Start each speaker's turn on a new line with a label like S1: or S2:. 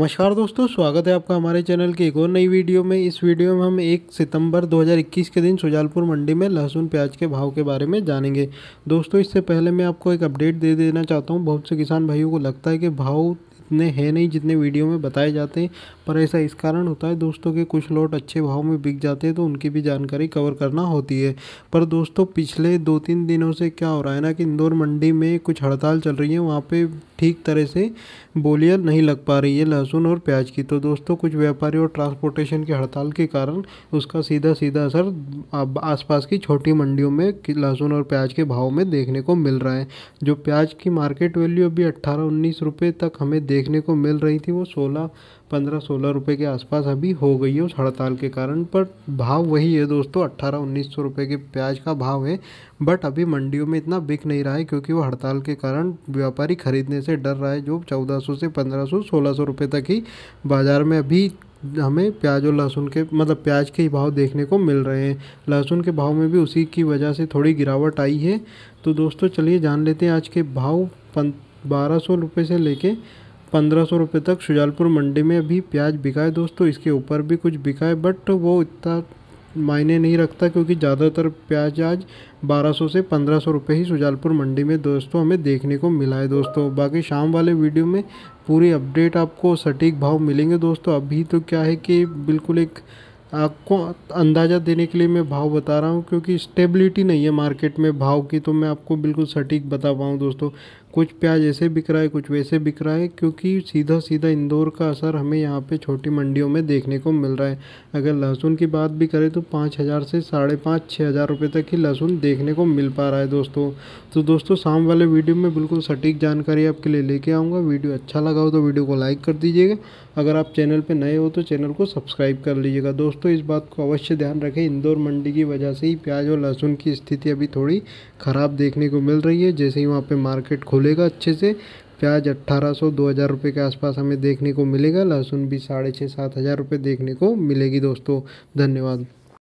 S1: नमस्कार दोस्तों स्वागत है आपका हमारे चैनल की एक और नई वीडियो में इस वीडियो में हम एक सितंबर 2021 के दिन सुजालपुर मंडी में लहसुन प्याज के भाव के बारे में जानेंगे दोस्तों इससे पहले मैं आपको एक अपडेट दे देना चाहता हूं बहुत से किसान भाइयों को लगता है कि भाव उतने हैं नहीं जितने वीडियो में बताए जाते हैं पर ऐसा इस कारण होता है दोस्तों के कुछ लॉट अच्छे भाव में बिक जाते हैं तो उनकी भी जानकारी कवर करना होती है पर दोस्तों पिछले दो तीन दिनों से क्या हो रहा है ना कि इंदौर मंडी में कुछ हड़ताल चल रही है वहाँ पर ठीक तरह से बोलियाँ नहीं लग पा रही है लहसुन और प्याज की तो दोस्तों कुछ व्यापारी और ट्रांसपोर्टेशन की हड़ताल के कारण उसका सीधा सीधा असर आसपास की छोटी मंडियों में लहसुन और प्याज के भाव में देखने को मिल रहा है जो प्याज की मार्केट वैल्यू अभी अट्ठारह उन्नीस रुपये तक हमें देख देखने को मिल रही थी वो सोलह पंद्रह सोलह रुपये के आसपास अभी हो गई है उस हड़ताल के कारण पर भाव वही है दोस्तों अट्ठारह उन्नीस सौ रुपये के प्याज का भाव है बट अभी मंडियों में इतना बिक नहीं रहा है क्योंकि वो हड़ताल के कारण व्यापारी खरीदने से डर रहा है जो चौदह सौ से पंद्रह सौ सोलह सौ रुपये तक ही बाज़ार में अभी हमें प्याज और लहसुन के मतलब प्याज के ही भाव देखने को मिल रहे हैं लहसुन के भाव में भी उसी की वजह से थोड़ी गिरावट आई है तो दोस्तों चलिए जान लेते हैं आज के भाव बारह सौ रुपये से लेके पंद्रह सौ रुपये तक शुजालपुर मंडी में अभी प्याज बिका है दोस्तों इसके ऊपर भी कुछ बिका है बट वो इतना मायने नहीं रखता क्योंकि ज़्यादातर प्याज आज 1200 से 1500 रुपए ही सुजालपुर मंडी में दोस्तों हमें देखने को मिला है दोस्तों बाकी शाम वाले वीडियो में पूरी अपडेट आपको सटीक भाव मिलेंगे दोस्तों अभी तो क्या है कि बिल्कुल एक आपको अंदाज़ा देने के लिए मैं भाव बता रहा हूँ क्योंकि स्टेबिलिटी नहीं है मार्केट में भाव की तो मैं आपको बिल्कुल सटीक बता पाऊँ दोस्तों कुछ प्याज ऐसे बिक रहा है कुछ वैसे बिक रहा है क्योंकि सीधा सीधा इंदौर का असर हमें यहाँ पे छोटी मंडियों में देखने को मिल रहा है अगर लहसुन की बात भी करें तो पाँच हज़ार से साढ़े पाँच छः हज़ार रुपये तक ही लहसुन देखने को मिल पा रहा है दोस्तों तो दोस्तों शाम वाले वीडियो में बिल्कुल सटीक जानकारी आपके लिए लेके आऊँगा वीडियो अच्छा लगा हो तो वीडियो को लाइक कर दीजिएगा अगर आप चैनल पर नए हो तो चैनल को सब्सक्राइब कर लीजिएगा दोस्तों दोस्तों इस बात को अवश्य ध्यान रखें इंदौर मंडी की वजह से ही प्याज और लहसुन की स्थिति अभी थोड़ी ख़राब देखने को मिल रही है जैसे ही वहाँ पर मार्केट खोलेगा अच्छे से प्याज 1800 2000 रुपए के आसपास हमें देखने को मिलेगा लहसुन भी साढ़े छः सात हज़ार रुपये देखने को मिलेगी दोस्तों धन्यवाद